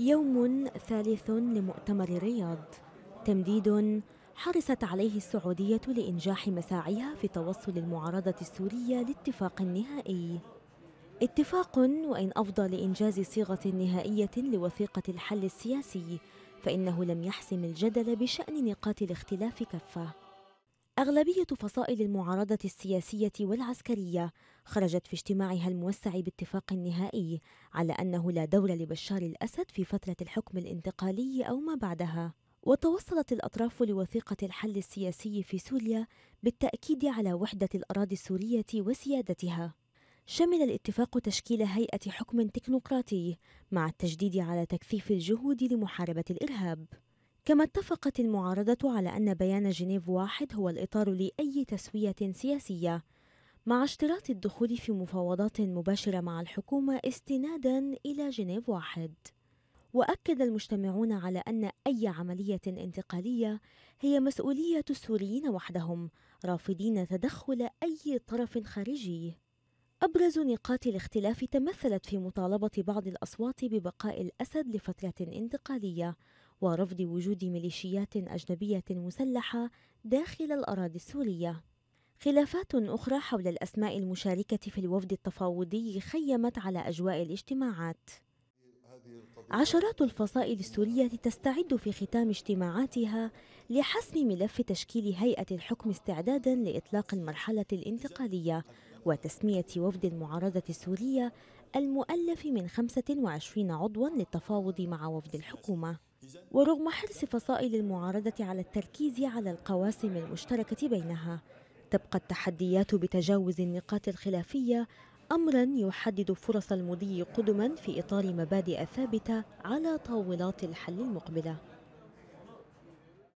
يوم ثالث لمؤتمر رياض تمديد حرصت عليه السعودية لإنجاح مساعيها في توصل المعارضة السورية لاتفاق نهائي اتفاق وإن أفضى لإنجاز صيغة نهائية لوثيقة الحل السياسي فإنه لم يحسم الجدل بشأن نقاط الاختلاف كفة أغلبية فصائل المعارضة السياسية والعسكرية خرجت في اجتماعها الموسع باتفاق نهائي على أنه لا دور لبشار الأسد في فترة الحكم الانتقالي أو ما بعدها، وتوصلت الأطراف لوثيقة الحل السياسي في سوريا بالتأكيد على وحدة الأراضي السورية وسيادتها. شمل الاتفاق تشكيل هيئة حكم تكنوقراطي مع التجديد على تكثيف الجهود لمحاربة الإرهاب. كما اتفقت المعارضة على أن بيان جنيف واحد هو الإطار لأي تسوية سياسية مع اشتراط الدخول في مفاوضات مباشرة مع الحكومة استنادا إلى جنيف واحد وأكد المجتمعون على أن أي عملية انتقالية هي مسؤولية السوريين وحدهم رافضين تدخل أي طرف خارجي أبرز نقاط الاختلاف تمثلت في مطالبة بعض الأصوات ببقاء الأسد لفترة انتقالية ورفض وجود ميليشيات أجنبية مسلحة داخل الأراضي السورية. خلافات أخرى حول الأسماء المشاركة في الوفد التفاوضي خيمت على أجواء الاجتماعات. عشرات الفصائل السورية تستعد في ختام اجتماعاتها لحسم ملف تشكيل هيئة الحكم استعدادا لإطلاق المرحلة الانتقالية وتسمية وفد المعارضة السورية المؤلف من 25 عضوا للتفاوض مع وفد الحكومة ورغم حرص فصائل المعارضة على التركيز على القواسم المشتركة بينها تبقى التحديات بتجاوز النقاط الخلافية أمرا يحدد فرص المضي قدما في إطار مبادئ ثابتة على طاولات الحل المقبلة